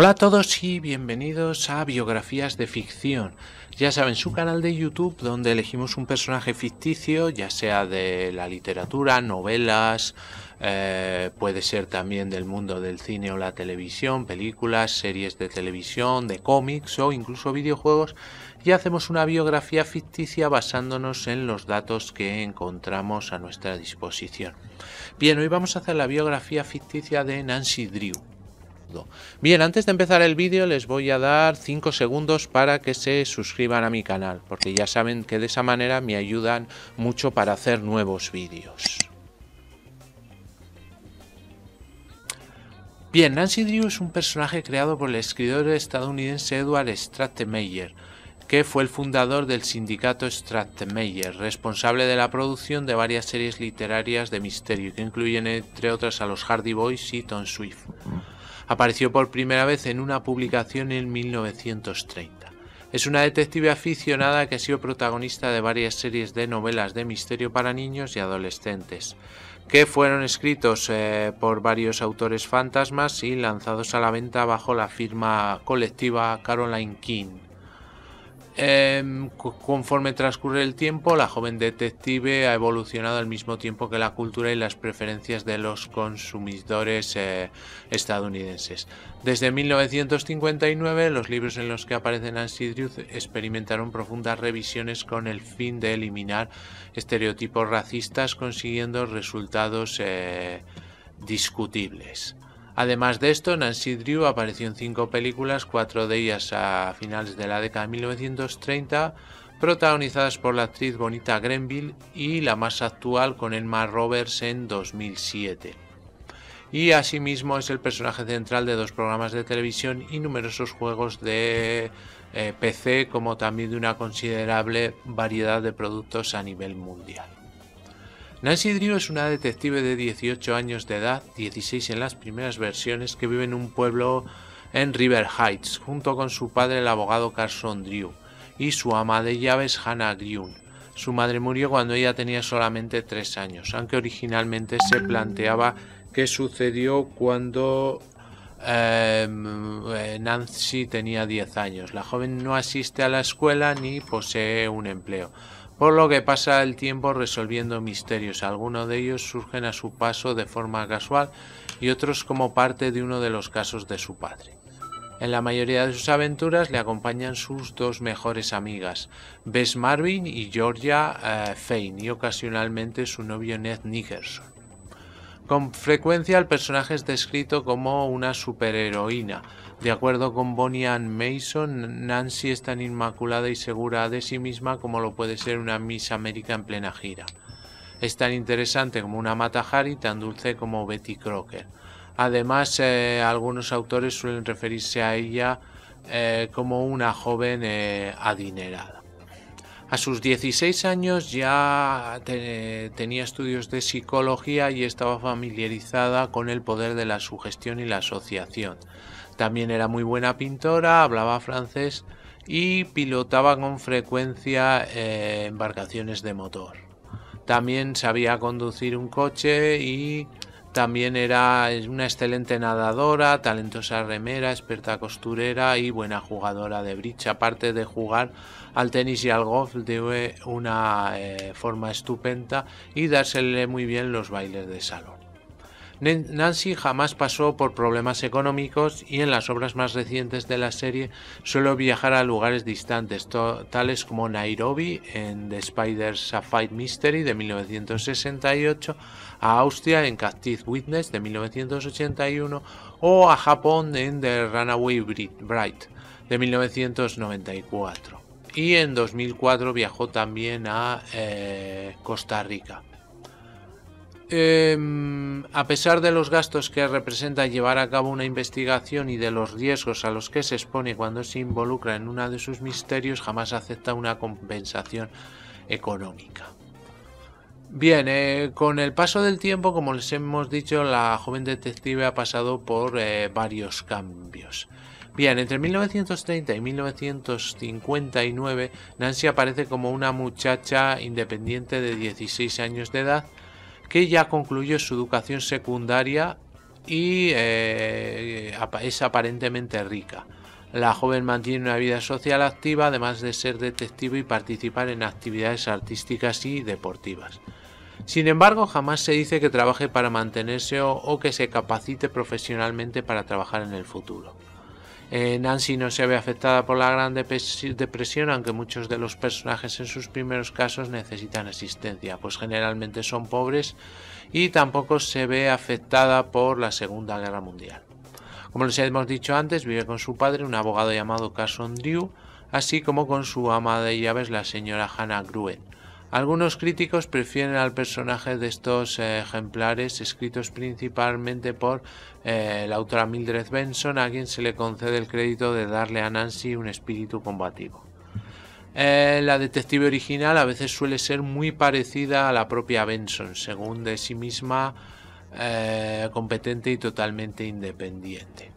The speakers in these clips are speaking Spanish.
Hola a todos y bienvenidos a Biografías de Ficción. Ya saben, su canal de YouTube donde elegimos un personaje ficticio, ya sea de la literatura, novelas, eh, puede ser también del mundo del cine o la televisión, películas, series de televisión, de cómics o incluso videojuegos, y hacemos una biografía ficticia basándonos en los datos que encontramos a nuestra disposición. Bien, hoy vamos a hacer la biografía ficticia de Nancy Drew. Bien, antes de empezar el vídeo les voy a dar 5 segundos para que se suscriban a mi canal, porque ya saben que de esa manera me ayudan mucho para hacer nuevos vídeos. Bien, Nancy Drew es un personaje creado por el escritor estadounidense Edward Stratemeyer, que fue el fundador del sindicato Stratemeyer, responsable de la producción de varias series literarias de misterio, que incluyen entre otras a los Hardy Boys y Tom Swift. Apareció por primera vez en una publicación en 1930. Es una detective aficionada que ha sido protagonista de varias series de novelas de misterio para niños y adolescentes, que fueron escritos eh, por varios autores fantasmas y lanzados a la venta bajo la firma colectiva Caroline King. Em, conforme transcurre el tiempo, la joven detective ha evolucionado al mismo tiempo que la cultura y las preferencias de los consumidores eh, estadounidenses. Desde 1959, los libros en los que aparece Nancy Drew experimentaron profundas revisiones con el fin de eliminar estereotipos racistas, consiguiendo resultados eh, discutibles. Además de esto, Nancy Drew apareció en cinco películas, cuatro de ellas a finales de la década de 1930, protagonizadas por la actriz Bonita Grenville y la más actual con Emma Roberts en 2007. Y asimismo es el personaje central de dos programas de televisión y numerosos juegos de eh, PC, como también de una considerable variedad de productos a nivel mundial. Nancy Drew es una detective de 18 años de edad, 16 en las primeras versiones, que vive en un pueblo en River Heights, junto con su padre el abogado Carson Drew y su ama de llaves Hannah Drew. Su madre murió cuando ella tenía solamente 3 años, aunque originalmente se planteaba qué sucedió cuando em, eh, Nancy tenía 10 años. La joven no asiste a la escuela ni posee un empleo por lo que pasa el tiempo resolviendo misterios. Algunos de ellos surgen a su paso de forma casual y otros como parte de uno de los casos de su padre. En la mayoría de sus aventuras le acompañan sus dos mejores amigas, Bess Marvin y Georgia eh, Fane, y ocasionalmente su novio Ned Nickerson. Con frecuencia el personaje es descrito como una superheroína. De acuerdo con Bonnie Ann Mason, Nancy es tan inmaculada y segura de sí misma como lo puede ser una Miss América en plena gira. Es tan interesante como una Matahari, tan dulce como Betty Crocker. Además, eh, algunos autores suelen referirse a ella eh, como una joven eh, adinerada. A sus 16 años ya tenía estudios de psicología y estaba familiarizada con el poder de la sugestión y la asociación. También era muy buena pintora, hablaba francés y pilotaba con frecuencia eh, embarcaciones de motor. También sabía conducir un coche y también era una excelente nadadora, talentosa remera, experta costurera y buena jugadora de bridge. Aparte de jugar al tenis y al golf de una eh, forma estupenda y dársele muy bien los bailes de salón. Nancy jamás pasó por problemas económicos y en las obras más recientes de la serie suele viajar a lugares distantes, tales como Nairobi en The Spider fight Mystery de 1968 a Austria en Captive Witness de 1981 o a Japón en The Runaway bright de 1994. Y en 2004 viajó también a eh, Costa Rica. Em, a pesar de los gastos que representa llevar a cabo una investigación y de los riesgos a los que se expone cuando se involucra en uno de sus misterios, jamás acepta una compensación económica. Bien, eh, con el paso del tiempo, como les hemos dicho, la joven detective ha pasado por eh, varios cambios. Bien, entre 1930 y 1959, Nancy aparece como una muchacha independiente de 16 años de edad que ya concluyó su educación secundaria y eh, es aparentemente rica. La joven mantiene una vida social activa, además de ser detective y participar en actividades artísticas y deportivas. Sin embargo, jamás se dice que trabaje para mantenerse o, que se capacite profesionalmente para trabajar en el futuro. Eh, Nancy no se ve afectada por la Gran Depresión, aunque muchos de los personajes en sus primeros casos necesitan asistencia, pues generalmente son pobres y tampoco se ve afectada por la Segunda Guerra Mundial. Como les hemos dicho antes, vive con su padre, un abogado llamado Carson Drew, así como con su ama de llaves, la señora Hannah Gruen. Algunos críticos prefieren al personaje de estos eh, ejemplares, escritos principalmente por eh, la autora Mildred Benson, a quien se le concede el crédito de darle a Nancy un espíritu combativo. Eh, la detective original a veces suele ser muy parecida a la propia Benson, según de sí misma competente y totalmente independiente.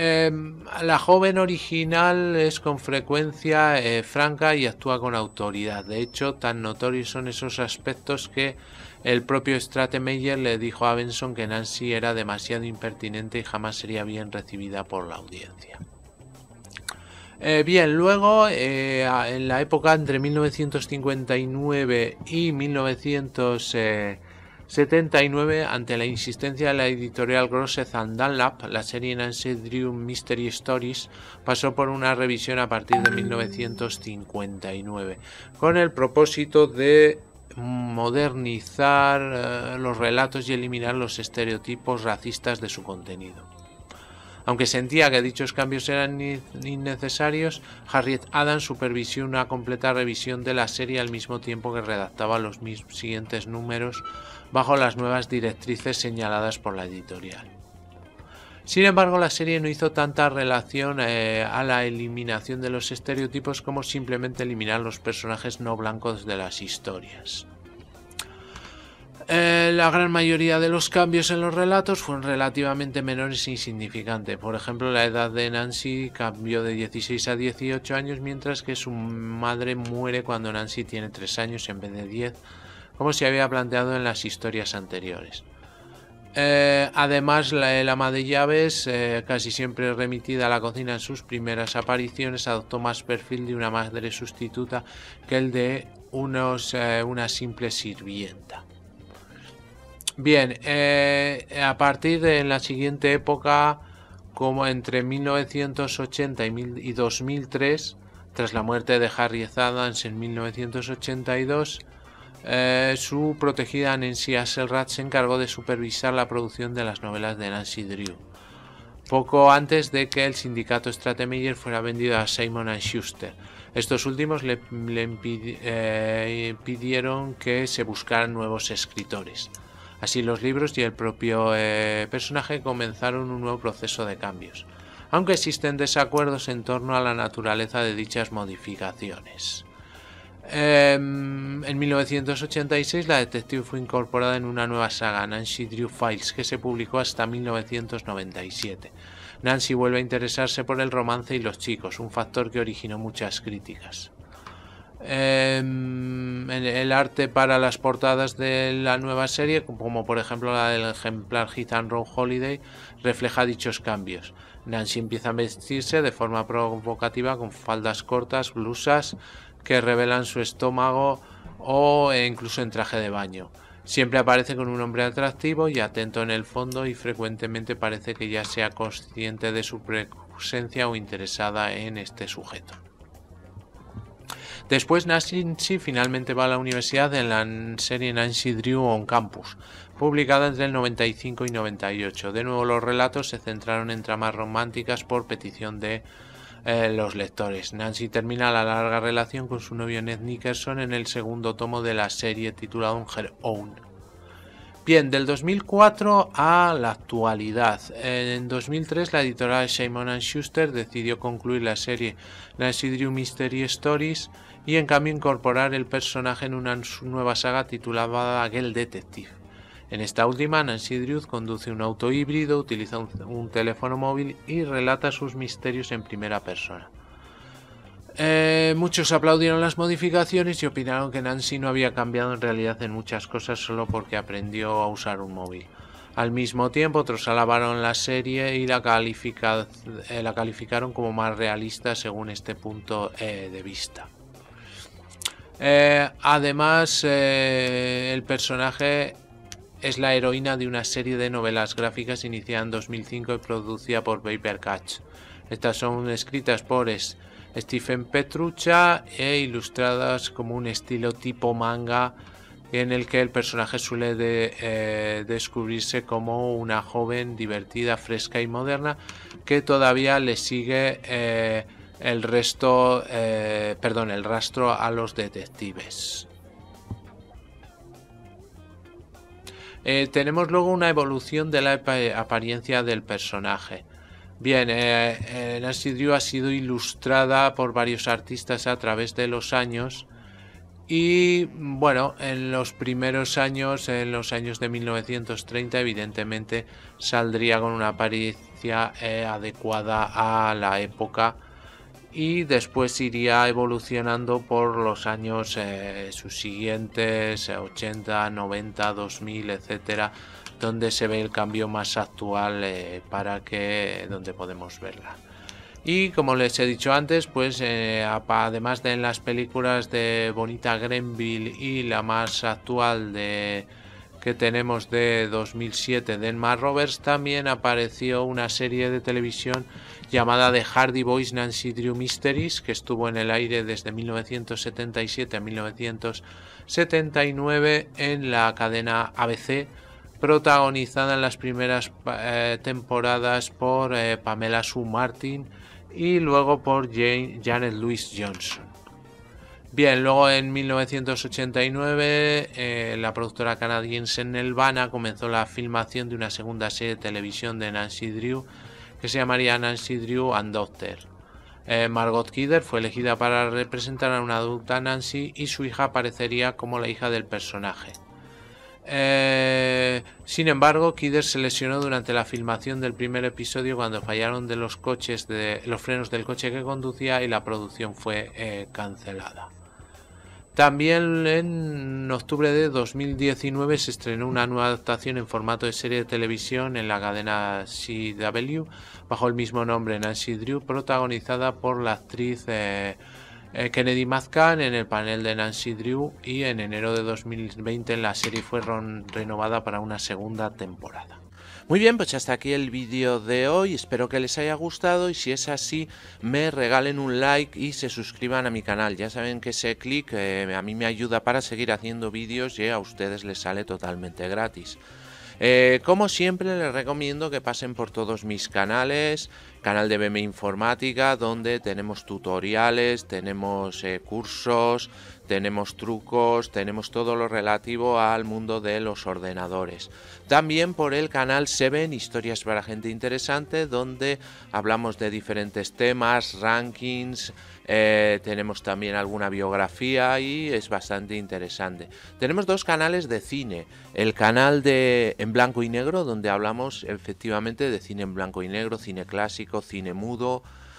Em, la joven original es con frecuencia eh, franca y actúa con autoridad. De hecho, tan notorios son esos aspectos que el propio Stratemeyer le dijo a Benson que Nancy era demasiado impertinente y jamás sería bien recibida por la audiencia. Eh, bien, luego eh, en la época entre 1959 y 1900, 79, ante la insistencia de la editorial Grosseth and Dunlap, la serie Nancy Drew Mystery Stories pasó por una revisión a partir de 1959, con el propósito de modernizar eh, los relatos y eliminar los estereotipos racistas de su contenido. Aunque sentía que dichos cambios eran innecesarios, Harriet Adams supervisó una completa revisión de la serie al mismo tiempo que redactaba los siguientes números bajo las nuevas directrices señaladas por la editorial. Sin embargo, la serie no hizo tanta relación eh, a la eliminación de los estereotipos como simplemente eliminar los personajes no blancos de las historias. Eh, la gran mayoría de los cambios en los relatos fueron relativamente menores e insignificantes. Por ejemplo, la edad de Nancy cambió de 16 a 18 años, mientras que su madre muere cuando Nancy tiene 3 años en vez de 10, como se había planteado en las historias anteriores. Eh, además, la, el ama de llaves, eh, casi siempre remitida a la cocina en sus primeras apariciones, adoptó más perfil de una madre sustituta que el de una simple sirvienta. Bien, eh, a partir de la siguiente época, como entre 1980 y, 2003, tras la muerte de Harry Adams en 1982, eh, su protegida Nancy hasselrath se encargó de supervisar la producción de las novelas de Nancy Drew, poco antes de que el sindicato Stratemeyer fuera vendido a Simon Schuster. Estos últimos le, eh, pidieron que se buscaran nuevos escritores. Así los libros y el propio eh, personaje comenzaron un nuevo proceso de cambios, aunque existen desacuerdos en torno a la naturaleza de dichas modificaciones. Em, en 1986 la detective fue incorporada en una nueva saga, Nancy Drew Files, que se publicó hasta 1997. Nancy vuelve a interesarse por el romance y los chicos, un factor que originó muchas críticas. Em, el arte para las portadas de la nueva serie, como por ejemplo la del ejemplar Hit and Holiday, refleja dichos cambios. Nancy empieza a vestirse de forma provocativa con faldas cortas, blusas que revelan su estómago o incluso en traje de baño. Siempre aparece con un hombre atractivo y atento en el fondo y frecuentemente parece que ya sea consciente de su presencia o interesada en este sujeto. Después Nancy finalmente va a la universidad en la serie Nancy Drew on Campus, publicada entre el 95 y 98. De nuevo los relatos se centraron en tramas románticas por petición de eh, los lectores. Nancy termina la larga relación con su novio Ned Nickerson en el segundo tomo de la serie titulado Her Own. Bien, del 2004 a la actualidad. En 2003 la editorial Simon Schuster decidió concluir la serie Nancy Drew Mystery Stories y en cambio incorporar el personaje en una nueva saga titulada Girl Detective. En esta última, Nancy Drew conduce un auto híbrido, utiliza un teléfono móvil y relata sus misterios en primera persona. Eh, muchos aplaudieron las modificaciones y opinaron que Nancy no había cambiado en realidad en muchas cosas solo porque aprendió a usar un móvil. Al mismo tiempo, otros alabaron la serie y la, eh, calificaron como más realista según este punto eh, de vista. además, el personaje es la heroína de una serie de novelas gráficas iniciada en 2005 y producida por Paper Catch. Estas son escritas por es Stephen Petrucha e ilustradas como un estilo tipo manga en el que el personaje suele de, eh, descubrirse como una joven divertida, fresca y moderna que todavía le sigue eh, el resto, eh, perdón, el rastro a los detectives. tenemos luego una evolución de la apariencia del personaje. Bien, eh, eh Nancy ha sido ilustrada por varios artistas a través de los años. Y bueno, en los primeros años, en los años de 1930, evidentemente saldría con una apariencia eh, adecuada a la época y después iría evolucionando por los años eh, sus siguientes, 80, 90, 2000, etcétera, donde se ve el cambio más actual eh, para que donde podemos verla. Y como les he dicho antes, pues eh, además de en las películas de Bonita Grenville y la más actual de que tenemos de 2007 de Roberts, también apareció una serie de televisión llamada The Hardy Boys Nancy Drew Mysteries, que estuvo en el aire desde 1977 a 1979 en la cadena ABC protagonizada en las primeras eh, temporadas por eh, Pamela Sue Martin y luego por Jane, Janet Louis Johnson. Bien, luego en 1989 eh, la productora canadiense Nelvana comenzó la filmación de una segunda serie de televisión de Nancy Drew que se llamaría Nancy Drew and Doctor. Margot Kidder fue elegida para representar a una adulta Nancy y su hija aparecería como la hija del personaje. Eh, sin embargo, Kidder se lesionó durante la filmación del primer episodio cuando fallaron de los coches de los frenos del coche que conducía y la producción fue eh, cancelada. También en octubre de 2019 se estrenó una nueva adaptación en formato de serie de televisión en la cadena CW bajo el mismo nombre Nancy Drew, protagonizada por la actriz eh, eh, Kennedy Mazcan en el panel de Nancy Drew y en enero de 2020 la serie fue renovada para una segunda temporada. Muy bien, pues hasta aquí el vídeo de hoy, espero que les haya gustado y si es así me regalen un like y se suscriban a mi canal, ya saben que ese clic eh, a mí me ayuda para seguir haciendo vídeos y a ustedes les sale totalmente gratis. Eh, como siempre les recomiendo que pasen por todos mis canales, canal de BM Informática, donde tenemos tutoriales, tenemos eh, cursos, tenemos trucos, tenemos todo lo relativo al mundo de los ordenadores. También por el canal se historias para gente interesante donde hablamos de diferentes temas, rankings, eh, tenemos también alguna biografía y es bastante interesante. Tenemos dos canales de cine, el canal de en blanco y negro donde hablamos efectivamente de cine en blanco y negro, cine clásico, cine mudo,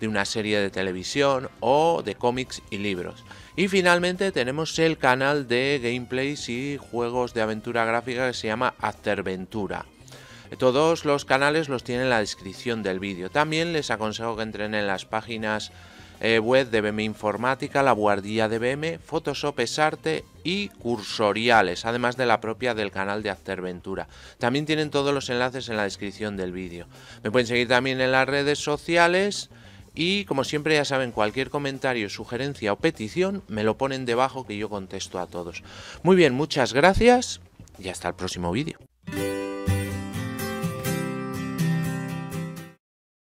de una serie de televisión o de cómics y libros. Y finalmente tenemos el canal de gameplays y juegos de aventura gráfica que se llama Afterventura. Todos los canales los tienen en la descripción del vídeo. También les aconsejo que entren en las páginas eh, web de BM Informática, La Guardia de BM, Photoshop arte y Cursoriales, además de la propia del canal de Afterventura. También tienen todos los enlaces en la descripción del vídeo. Me pueden seguir también en las redes sociales y como siempre ya saben, cualquier comentario, sugerencia o petición me lo ponen debajo que yo contesto a todos. Muy bien, muchas gracias y hasta el próximo vídeo.